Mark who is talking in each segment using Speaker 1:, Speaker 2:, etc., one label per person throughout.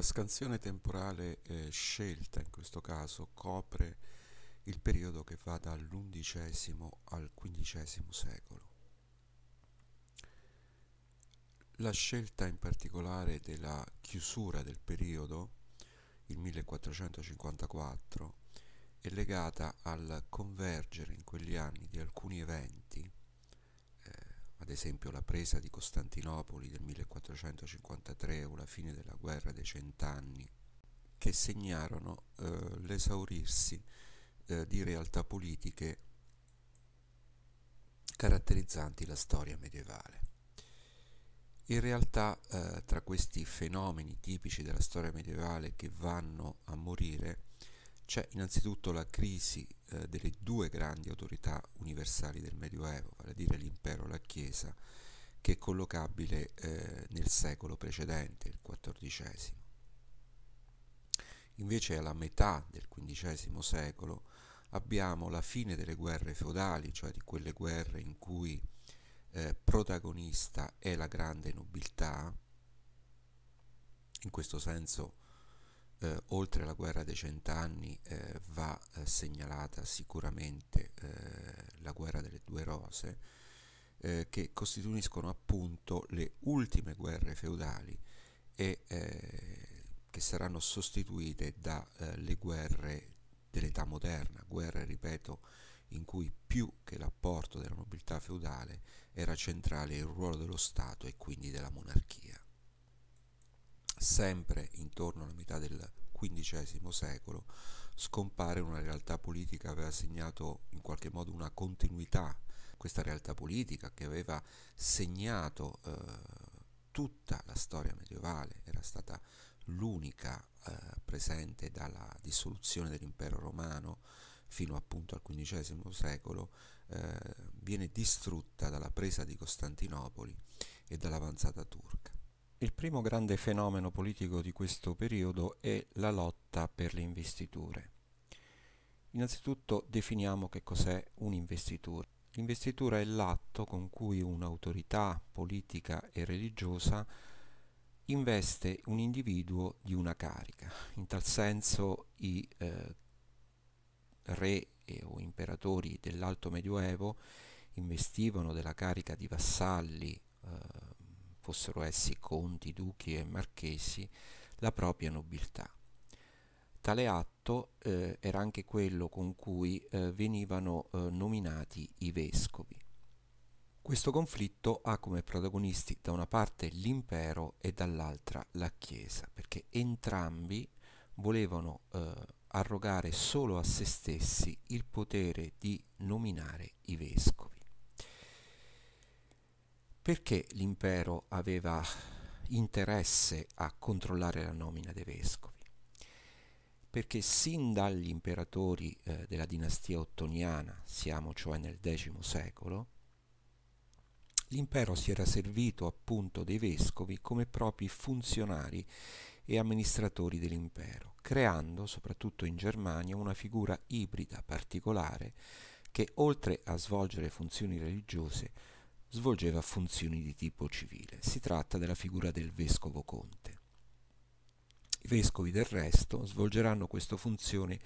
Speaker 1: La scansione temporale eh, scelta in questo caso copre il periodo che va dall'undicesimo al quindicesimo secolo. La scelta in particolare della chiusura del periodo, il 1454, è legata al convergere in quegli anni di alcuni eventi ad esempio la presa di Costantinopoli del 1453 o la fine della guerra dei cent'anni, che segnarono eh, l'esaurirsi eh, di realtà politiche caratterizzanti la storia medievale. In realtà eh, tra questi fenomeni tipici della storia medievale che vanno a morire c'è innanzitutto la crisi eh, delle due grandi autorità universali del Medioevo, vale a dire l'impero e la Chiesa, che è collocabile eh, nel secolo precedente, il XIV. Invece alla metà del XV secolo abbiamo la fine delle guerre feudali, cioè di quelle guerre in cui eh, protagonista è la grande nobiltà, in questo senso eh, oltre alla guerra dei cent'anni eh, va eh, segnalata sicuramente eh, la guerra delle due rose, eh, che costituiscono appunto le ultime guerre feudali e eh, che saranno sostituite dalle guerre dell'età moderna, guerre, ripeto, in cui più che l'apporto della nobiltà feudale era centrale il ruolo dello Stato e quindi della monarchia sempre intorno alla metà del XV secolo, scompare una realtà politica che aveva segnato in qualche modo una continuità, questa realtà politica che aveva segnato eh, tutta la storia medievale, era stata l'unica eh, presente dalla dissoluzione dell'impero romano fino appunto al XV secolo, eh, viene distrutta dalla presa di Costantinopoli e dall'avanzata turca. Il primo grande fenomeno politico di questo periodo è la lotta per le investiture. Innanzitutto definiamo che cos'è un'investitura. L'investitura è l'atto con cui un'autorità politica e religiosa investe un individuo di una carica. In tal senso i eh, re e, o imperatori dell'Alto Medioevo investivano della carica di vassalli eh, fossero essi conti, duchi e marchesi, la propria nobiltà. Tale atto eh, era anche quello con cui eh, venivano eh, nominati i vescovi. Questo conflitto ha come protagonisti da una parte l'impero e dall'altra la Chiesa, perché entrambi volevano eh, arrogare solo a se stessi il potere di nominare i vescovi perché l'impero aveva interesse a controllare la nomina dei vescovi? Perché sin dagli imperatori eh, della dinastia ottoniana, siamo cioè nel X secolo, l'impero si era servito appunto dei vescovi come propri funzionari e amministratori dell'impero, creando soprattutto in Germania una figura ibrida particolare che oltre a svolgere funzioni religiose svolgeva funzioni di tipo civile. Si tratta della figura del vescovo conte. I vescovi del resto svolgeranno questa funzione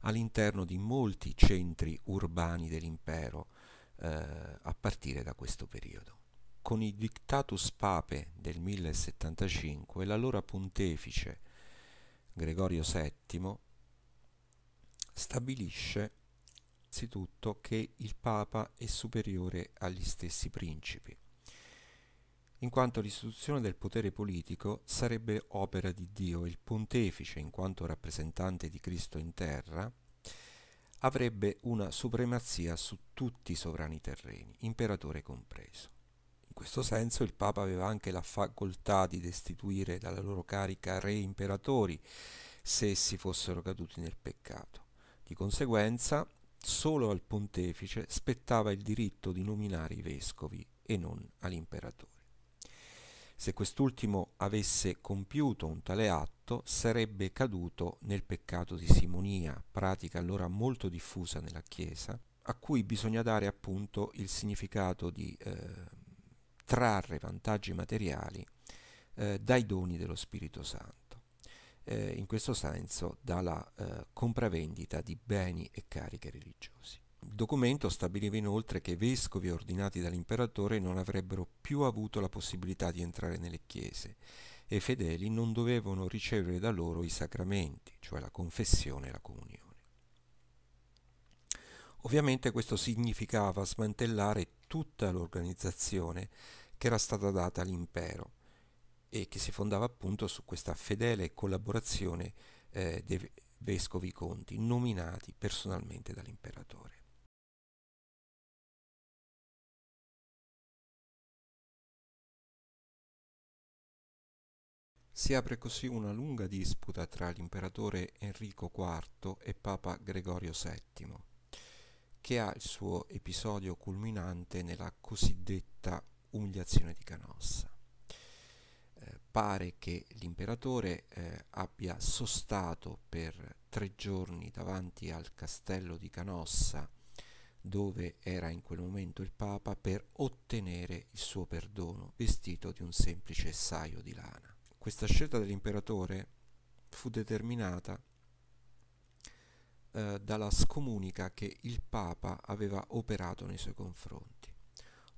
Speaker 1: all'interno di molti centri urbani dell'impero eh, a partire da questo periodo. Con il Dictatus Pape del 1075 l'allora pontefice Gregorio VII stabilisce innanzitutto che il Papa è superiore agli stessi principi, in quanto l'istituzione del potere politico sarebbe opera di Dio e il pontefice, in quanto rappresentante di Cristo in terra, avrebbe una supremazia su tutti i sovrani terreni, imperatore compreso. In questo senso il Papa aveva anche la facoltà di destituire dalla loro carica re imperatori se essi fossero caduti nel peccato. Di conseguenza solo al pontefice spettava il diritto di nominare i vescovi e non all'imperatore. Se quest'ultimo avesse compiuto un tale atto, sarebbe caduto nel peccato di simonia, pratica allora molto diffusa nella Chiesa, a cui bisogna dare appunto il significato di eh, trarre vantaggi materiali eh, dai doni dello Spirito Santo eh, in questo senso dalla eh, compravendita di beni e cariche religiosi. Il documento stabiliva inoltre che i vescovi ordinati dall'imperatore non avrebbero più avuto la possibilità di entrare nelle chiese e i fedeli non dovevano ricevere da loro i sacramenti, cioè la confessione e la comunione. Ovviamente questo significava smantellare tutta l'organizzazione che era stata data all'impero e che si fondava appunto su questa fedele collaborazione eh, dei vescovi conti nominati personalmente dall'imperatore. Si apre così una lunga disputa tra l'imperatore Enrico IV e Papa Gregorio VII, che ha il suo episodio culminante nella cosiddetta umiliazione di Canossa pare che l'imperatore eh, abbia sostato per tre giorni davanti al castello di Canossa dove era in quel momento il Papa per ottenere il suo perdono vestito di un semplice saio di lana. Questa scelta dell'imperatore fu determinata eh, dalla scomunica che il Papa aveva operato nei suoi confronti.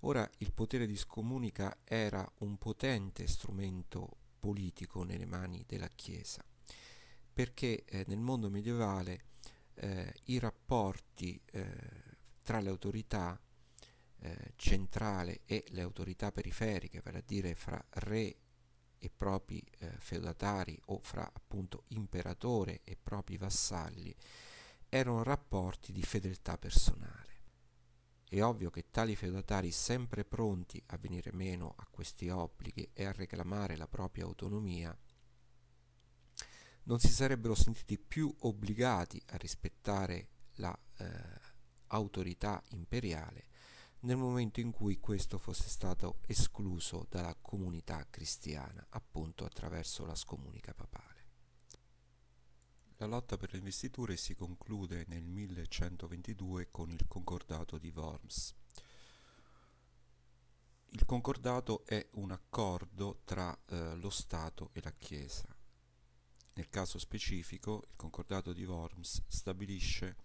Speaker 1: Ora il potere di scomunica era un potente strumento politico nelle mani della Chiesa, perché eh, nel mondo medievale eh, i rapporti eh, tra le autorità eh, centrale e le autorità periferiche, vale a dire fra re e propri eh, feudatari o fra appunto imperatore e propri vassalli, erano rapporti di fedeltà personale è ovvio che tali feudatari sempre pronti a venire meno a questi obblighi e a reclamare la propria autonomia non si sarebbero sentiti più obbligati a rispettare la eh, imperiale nel momento in cui questo fosse stato escluso dalla comunità cristiana, appunto attraverso la scomunica papale. La lotta per le investiture si conclude nel 1122 con il Concordato di Worms. Il Concordato è un accordo tra eh, lo Stato e la Chiesa. Nel caso specifico, il Concordato di Worms stabilisce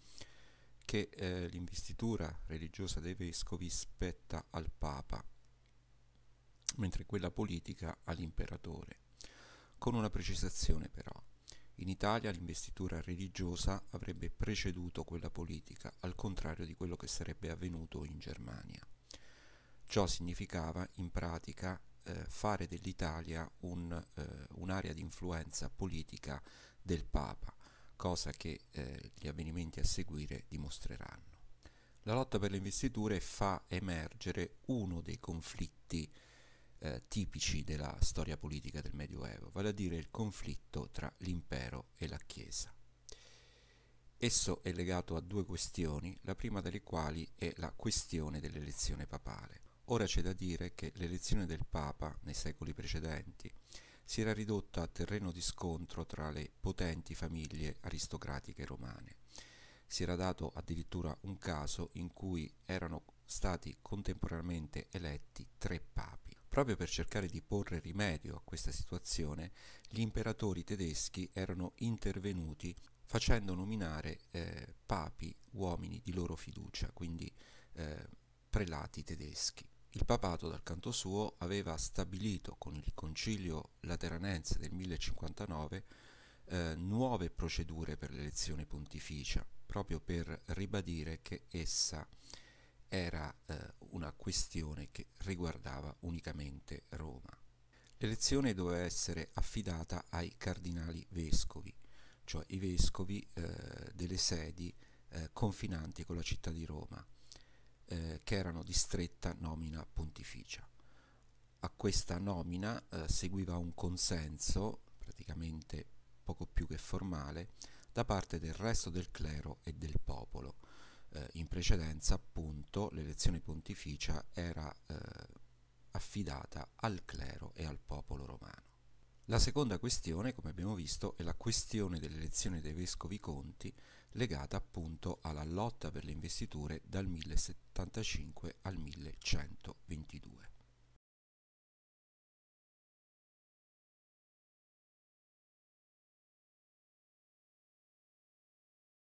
Speaker 1: che eh, l'investitura religiosa dei vescovi spetta al Papa, mentre quella politica all'imperatore, con una precisazione però in Italia l'investitura religiosa avrebbe preceduto quella politica, al contrario di quello che sarebbe avvenuto in Germania. Ciò significava in pratica eh, fare dell'Italia un, eh, un'area di influenza politica del Papa, cosa che eh, gli avvenimenti a seguire dimostreranno. La lotta per le investiture fa emergere uno dei conflitti tipici della storia politica del Medioevo, vale a dire il conflitto tra l'impero e la Chiesa. Esso è legato a due questioni, la prima delle quali è la questione dell'elezione papale. Ora c'è da dire che l'elezione del Papa nei secoli precedenti si era ridotta a terreno di scontro tra le potenti famiglie aristocratiche romane. Si era dato addirittura un caso in cui erano stati contemporaneamente eletti tre papi. Proprio per cercare di porre rimedio a questa situazione, gli imperatori tedeschi erano intervenuti facendo nominare eh, papi uomini di loro fiducia, quindi eh, prelati tedeschi. Il papato dal canto suo aveva stabilito con il concilio lateranense del 1059 eh, nuove procedure per l'elezione pontificia, proprio per ribadire che essa era eh, questione che riguardava unicamente Roma. L'elezione doveva essere affidata ai cardinali vescovi, cioè i vescovi eh, delle sedi eh, confinanti con la città di Roma, eh, che erano di stretta nomina pontificia. A questa nomina eh, seguiva un consenso, praticamente poco più che formale, da parte del resto del clero e del popolo, eh, in precedenza appunto l'elezione pontificia era eh, affidata al clero e al popolo romano. La seconda questione, come abbiamo visto, è la questione dell'elezione dei vescovi conti legata appunto alla lotta per le investiture dal 1075 al 1122.